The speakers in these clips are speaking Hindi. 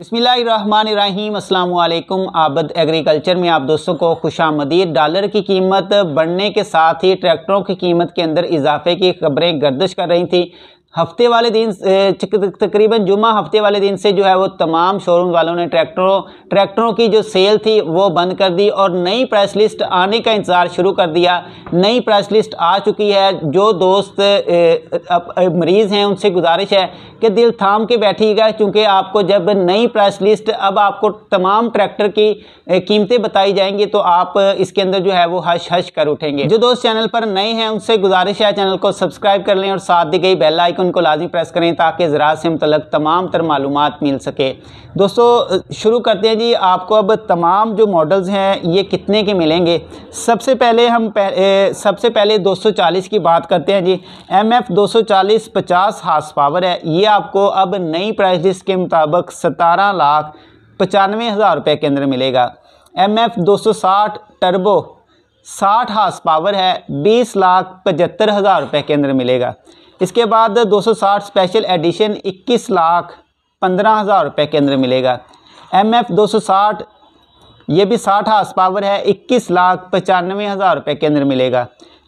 बसमीम अल्लाम आबद एग्रीकल्चर में आप दोस्तों को खुश आमदीद डॉलर की कीमत बढ़ने के साथ ही ट्रैक्टरों की कीमत के अंदर इजाफे की खबरें गर्दश कर रही थी हफ्ते वाले दिन तकरीबन जुमा हफ्ते वाले दिन से जो है वो तमाम शोरूम वालों ने ट्रैक्टरों ट्रैक्टरों की जो सेल थी वो बंद कर दी और नई प्राइस लिस्ट आने का इंतज़ार शुरू कर दिया नई प्राइस लिस्ट आ चुकी है जो दोस्त मरीज़ हैं उनसे गुजारिश है कि दिल थाम के बैठिएगा क्योंकि आपको जब नई प्राइस लिस्ट अब आपको तमाम ट्रैक्टर की कीमतें बताई जाएंगी तो आप इसके अंदर जो है वो हश हश कर उठेंगे जो दोस्त चैनल पर नए हैं उनसे गुजारिश है चैनल को सब्सक्राइब कर लें और साथ दी गई बेल आइकन तो उनको लाजमी प्रेस करें ताकि ज़रात से मतलब तमाम तर मालूम मिल सके दोस्तों शुरू करते हैं जी आपको अब तमाम जो मॉडल्स हैं ये कितने के मिलेंगे सबसे पहले हम पह, सबसे पहले 240 की बात करते हैं जी एम एफ दो सौ चालीस पचास हार्स पावर है ये आपको अब नई प्राइस लिस्ट के मुताबिक सतारह लाख पचानवे हज़ार रुपये के अंदर मिलेगा एम एफ दो सौ साठ टर्बो साठ हार्स पावर है बीस लाख पचहत्तर हज़ार रुपये के अंदर मिलेगा इसके बाद 260 स्पेशल एडिशन 21 लाख पंद्रह हज़ार रुपये के अंदर मिलेगा एम एफ दो सौ साठ ये भी साठ हाउस पावर है इक्कीस लाख पचानवे हज़ार रुपये के अंदर मिलेगा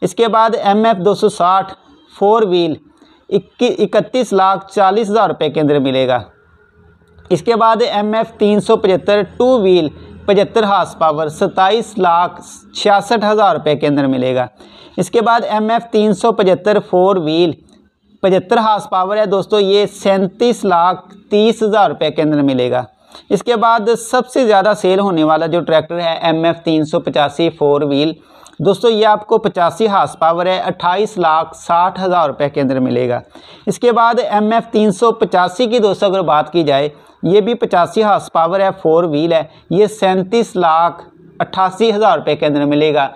इसके बाद एम एफ दो सौ साठ फोर व्हील इकतीस लाख चालीस हज़ार रुपये के अंदर मिलेगा इसके बाद एम एफ तीन सौ पचहत्तर टू व्हील पचहत्तर हाउस पावर सत्ताईस लाख छियासठ हज़ार रुपये के अंदर मिलेगा इसके बाद एम एफ तीन सौ पचहत्तर फोर व्हील पचहत्तर हाउस पावर है दोस्तों ये सैंतीस लाख तीस हज़ार रुपये के अंदर मिलेगा इसके बाद सबसे ज़्यादा सेल होने वाला जो ट्रैक्टर है एम एफ तीन सौ पचासी फोर व्हील दोस्तों ये आपको पचासी हाउस पावर है अट्ठाईस लाख साठ हज़ार रुपये के अंदर मिलेगा इसके बाद एम एफ तीन सौ पचासी की दोस्तों अगर बात की जाए ये भी पचासी हाउस पावर है फोर व्हील है ये सैंतीस लाख अट्ठासी हज़ार रुपये के अंदर मिलेगा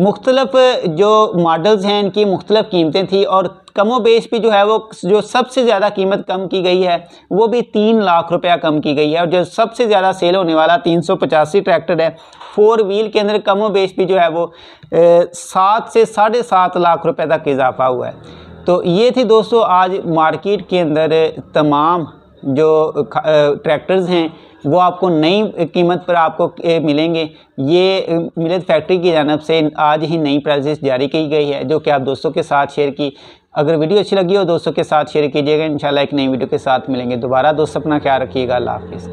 मुख्तलफ़ जो मॉडल्स हैं इनकी मुख्तलफ कीमतें थी और कमो बेश भी जो है वो जो सबसे ज़्यादा कीमत कम की गई है वो भी तीन लाख रुपया कम की गई है और जो सबसे ज़्यादा सेल होने वाला तीन सौ पचासी ट्रैक्टर है फोर व्हील के अंदर कमो बेश भी जो है वो सात से साढ़े सात लाख रुपये तक इजाफा हुआ है तो ये थी दोस्तों आज मार्केट के अंदर तमाम जो ट्रैक्टर्स हैं वो आपको नई कीमत पर आपको मिलेंगे ये मिलत तो फैक्ट्री की जानब से आज ही नई प्राइजेस जारी की गई है जो कि आप दोस्तों के साथ शेयर की अगर वीडियो अच्छी लगी हो दोस्तों के साथ शेयर कीजिएगा इंशाल्लाह एक नई वीडियो के साथ मिलेंगे दोबारा दोस्त अपना क्या रखिएगा अल्लाह हाफिज़